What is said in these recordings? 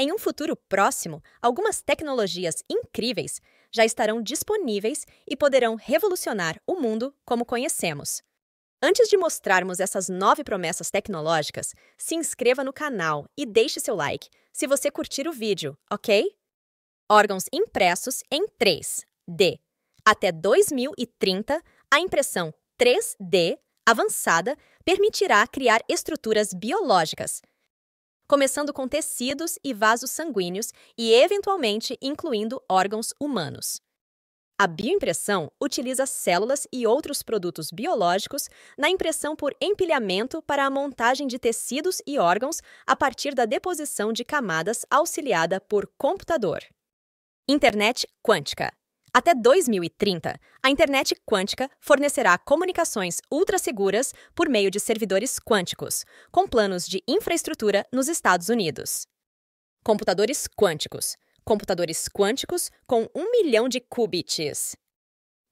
Em um futuro próximo, algumas tecnologias incríveis já estarão disponíveis e poderão revolucionar o mundo como conhecemos. Antes de mostrarmos essas nove promessas tecnológicas, se inscreva no canal e deixe seu like se você curtir o vídeo, ok? Órgãos impressos em 3D. Até 2030, a impressão 3D avançada permitirá criar estruturas biológicas, começando com tecidos e vasos sanguíneos e, eventualmente, incluindo órgãos humanos. A bioimpressão utiliza células e outros produtos biológicos na impressão por empilhamento para a montagem de tecidos e órgãos a partir da deposição de camadas auxiliada por computador. Internet quântica até 2030, a internet quântica fornecerá comunicações ultra-seguras por meio de servidores quânticos, com planos de infraestrutura nos Estados Unidos. Computadores quânticos. Computadores quânticos com um milhão de qubits.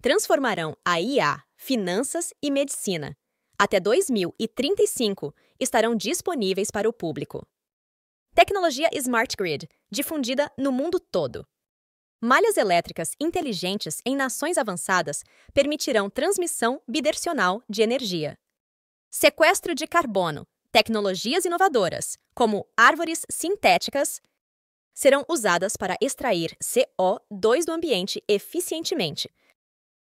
Transformarão a IA, finanças e medicina. Até 2035, estarão disponíveis para o público. Tecnologia Smart Grid, difundida no mundo todo. Malhas elétricas inteligentes em nações avançadas permitirão transmissão bidirecional de energia. Sequestro de carbono, tecnologias inovadoras, como árvores sintéticas, serão usadas para extrair CO2 do ambiente eficientemente.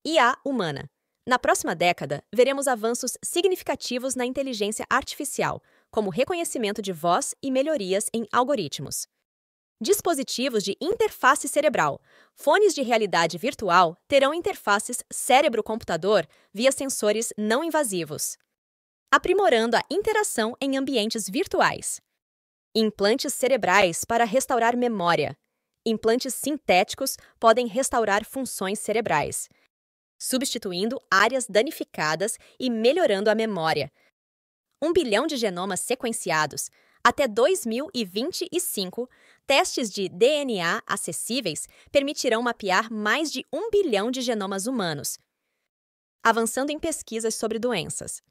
IA humana. Na próxima década, veremos avanços significativos na inteligência artificial, como reconhecimento de voz e melhorias em algoritmos. Dispositivos de interface cerebral. Fones de realidade virtual terão interfaces cérebro-computador via sensores não invasivos, aprimorando a interação em ambientes virtuais. Implantes cerebrais para restaurar memória. Implantes sintéticos podem restaurar funções cerebrais, substituindo áreas danificadas e melhorando a memória. Um bilhão de genomas sequenciados até 2025 Testes de DNA acessíveis permitirão mapear mais de um bilhão de genomas humanos, avançando em pesquisas sobre doenças.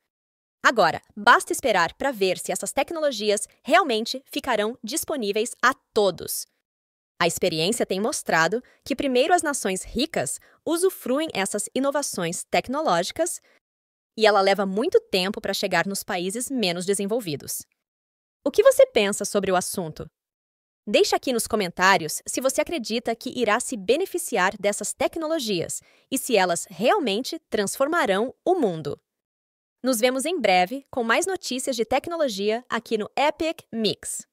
Agora, basta esperar para ver se essas tecnologias realmente ficarão disponíveis a todos. A experiência tem mostrado que primeiro as nações ricas usufruem essas inovações tecnológicas e ela leva muito tempo para chegar nos países menos desenvolvidos. O que você pensa sobre o assunto? Deixa aqui nos comentários se você acredita que irá se beneficiar dessas tecnologias e se elas realmente transformarão o mundo. Nos vemos em breve com mais notícias de tecnologia aqui no Epic Mix.